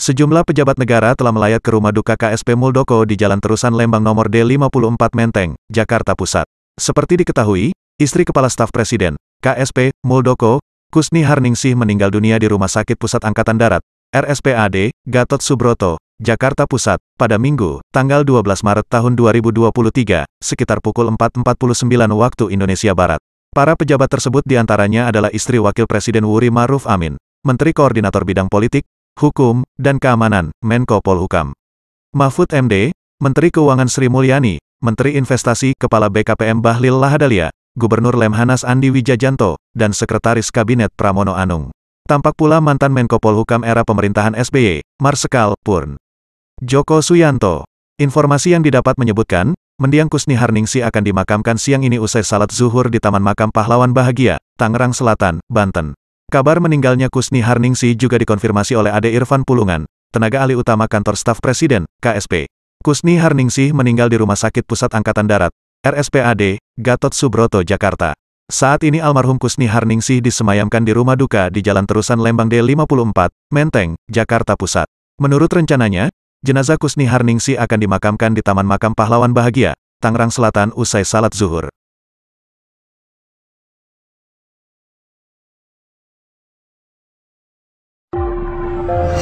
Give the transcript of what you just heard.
Sejumlah pejabat negara telah melayat ke rumah duka KSP Muldoko di Jalan Terusan Lembang nomor D54 Menteng, Jakarta Pusat. Seperti diketahui, istri Kepala Staf Presiden, KSP, Muldoko, Kusni Harningsih meninggal dunia di Rumah Sakit Pusat Angkatan Darat, RSPAD, Gatot Subroto, Jakarta Pusat, pada Minggu, tanggal 12 Maret tahun 2023, sekitar pukul 4.49 waktu Indonesia Barat. Para pejabat tersebut diantaranya adalah istri Wakil Presiden Wuri Maruf Amin, Menteri Koordinator Bidang Politik, Hukum, dan Keamanan, Menko Polhukam. Mahfud MD, Menteri Keuangan Sri Mulyani, Menteri Investasi Kepala BKPM Bahlil Lahadalia, Gubernur Lemhanas Andi Wijajanto, dan Sekretaris Kabinet Pramono Anung. Tampak pula mantan Menko Polhukam era pemerintahan SBY, Marsekal Purn. Joko Suyanto. Informasi yang didapat menyebutkan, mendiang Kusni Harningsi akan dimakamkan siang ini usai salat zuhur di Taman Makam Pahlawan Bahagia, Tangerang Selatan, Banten. Kabar meninggalnya Kusni Harningsi juga dikonfirmasi oleh Ade Irfan Pulungan, tenaga ahli utama kantor staf presiden, KSP. Kusni Harningsi meninggal di Rumah Sakit Pusat Angkatan Darat, RSPAD, Gatot Subroto, Jakarta. Saat ini almarhum Kusni Harningsi disemayamkan di rumah duka di Jalan Terusan Lembang D54, Menteng, Jakarta Pusat. Menurut rencananya, jenazah Kusni Harningsi akan dimakamkan di Taman Makam Pahlawan Bahagia, Tangerang Selatan usai salat zuhur. Thank you.